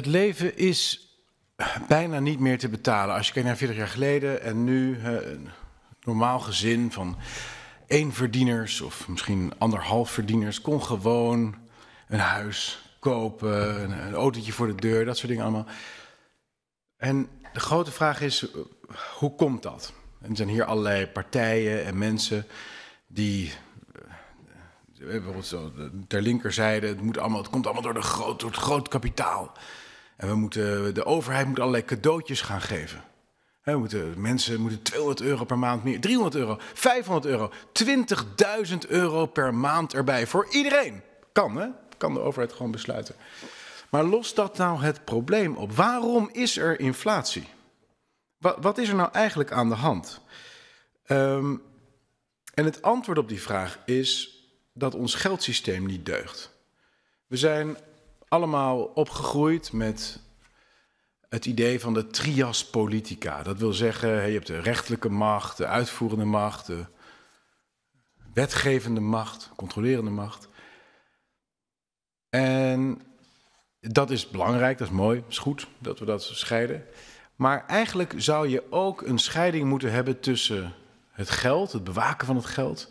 Het leven is bijna niet meer te betalen. Als je kijkt naar 40 jaar geleden en nu, een normaal gezin van één verdieners of misschien anderhalf verdieners kon gewoon een huis kopen, een, autootje voor de deur, dat soort dingen allemaal. En de grote vraag is, hoe komt dat? En er zijn hier allerlei partijen en mensen die eh, bijvoorbeeld zo ter linkerzijde, het, moet allemaal, het komt allemaal door, de groot, door het groot kapitaal. En we moeten, de overheid moet allerlei cadeautjes gaan geven. moeten, mensen moeten 200 euro per maand meer, 300 euro, 500 euro, 20.000 euro per maand erbij voor iedereen. Kan, hè? Kan de overheid gewoon besluiten. Maar lost dat nou het probleem op? Waarom is er inflatie? Wat, wat is er nou eigenlijk aan de hand? Ehm, en het antwoord op die vraag is dat ons geldsysteem niet deugt. We zijn allemaal opgegroeid met het idee van de trias politica. Dat wil zeggen, je hebt de rechtelijke macht, de uitvoerende macht, de wetgevende macht, controlerende macht. En dat is belangrijk, dat is mooi, is goed dat we dat scheiden. Maar eigenlijk zou je ook een scheiding moeten hebben tussen het geld, het bewaken van het geld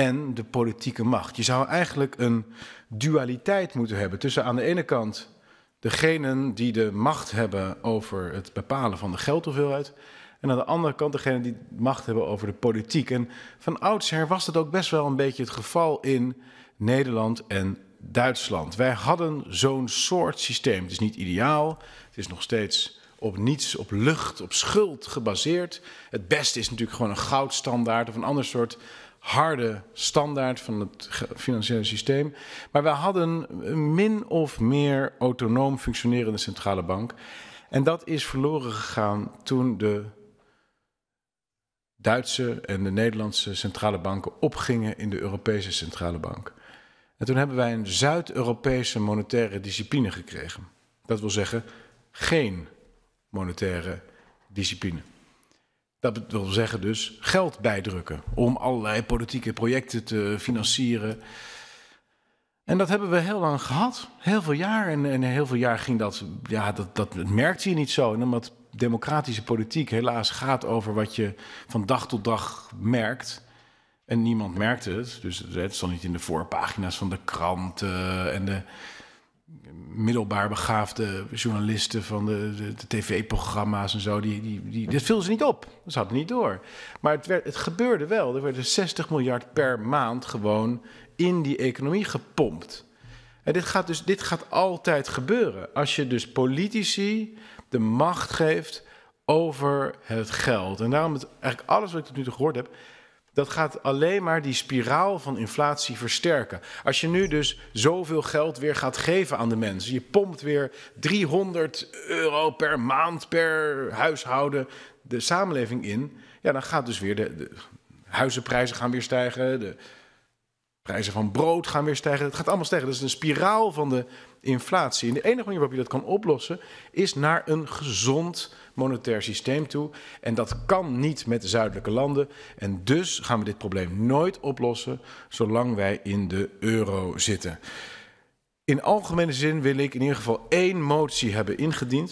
en de politieke macht. Je zou eigenlijk een dualiteit moeten hebben tussen aan de ene kant degenen die de macht hebben over het bepalen van de geldhoeveelheid. En aan de andere kant degenen die macht hebben over de politiek. En van oudsher was dat ook best wel een beetje het geval in Nederland en Duitsland. Wij hadden zo'n soort systeem. Het is niet ideaal. Het is nog steeds op niets, op lucht, op schuld gebaseerd. Het beste is natuurlijk gewoon een goudstandaard of een ander soort harde standaard van het financiële systeem. Maar we hadden een min of meer autonoom functionerende centrale bank. En dat is verloren gegaan toen de Duitse en de Nederlandse centrale banken opgingen in de Europese centrale bank. En toen hebben wij een Zuid-Europese monetaire discipline gekregen. Dat wil zeggen, geen monetaire discipline. Dat wil zeggen dus geld bijdrukken om allerlei politieke projecten te financieren. En dat hebben we heel lang gehad, heel veel jaar. En, en heel veel jaar ging dat, ja, dat, dat, dat merkte je niet zo. En omdat democratische politiek helaas gaat over wat je van dag tot dag merkt. En niemand merkte het. Dus het stond niet in de voorpagina's van de kranten en de middelbaar begaafde journalisten van de, de, de tv-programma's en zo, die, die, die, dit viel ze niet op. Dat hadden niet door. Maar het, werd, het gebeurde wel. Er werden 60 miljard per maand gewoon in die economie gepompt. En dit gaat dus dit gaat altijd gebeuren. Als je dus politici de macht geeft over het geld. En daarom het, eigenlijk alles wat ik tot nu toe gehoord heb, dat gaat alleen maar die spiraal van inflatie versterken. Als je nu dus zoveel geld weer gaat geven aan de mensen, je pompt weer 300 euro per maand per huishouden de samenleving in, ja, dan gaat dus weer de, de huizenprijzen gaan weer stijgen, de Prijzen van brood gaan weer stijgen. Het gaat allemaal stijgen. Dat is een spiraal van de inflatie. En de enige manier waarop je dat kan oplossen is naar een gezond monetair systeem toe. En dat kan niet met de zuidelijke landen. En dus gaan we dit probleem nooit oplossen zolang wij in de euro zitten. In algemene zin wil ik in ieder geval één motie hebben ingediend.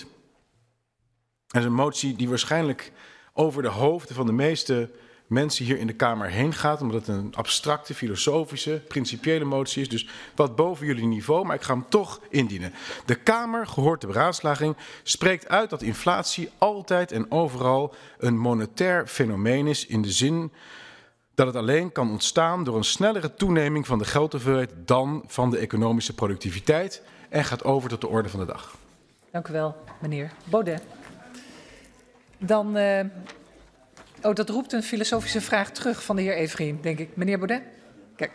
Dat is een motie die waarschijnlijk over de hoofden van de meeste mensen hier in de Kamer heen gaat, omdat het een abstracte, filosofische, principiële motie is. Dus wat boven jullie niveau, maar ik ga hem toch indienen. De Kamer, gehoord de beraadslaging, spreekt uit dat inflatie altijd en overal een monetair fenomeen is in de zin dat het alleen kan ontstaan door een snellere toeneming van de geldhoeveelheid dan van de economische productiviteit en gaat over tot de orde van de dag. Dank u wel, meneer Baudet. Dan eh, Oh, dat roept een filosofische vraag terug van de heer Evriem, denk ik. Meneer Baudet? Kijk.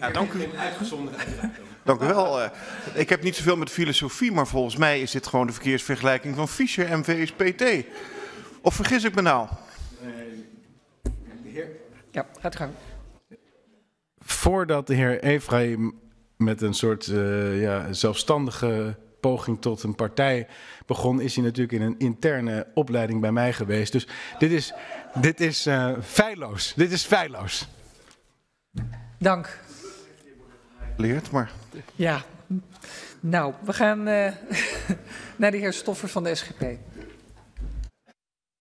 Ja, dank u. Dank u wel. Eh, ik heb niet zoveel met filosofie, maar volgens mij is dit gewoon de verkeersvergelijking van Fischer en VSPT. Of vergis ik me nou? Ja, gaat gang. Voordat de heer Efraim met een soort eh, ja, zelfstandige poging tot een partij begon, is hij natuurlijk in een interne opleiding bij mij geweest. Dus dit is, dit is uh, feilloos. Dit is feilloos. Dank. Leert maar. Ja. Nou, we gaan eh, naar de heer Stoffer van de SGP.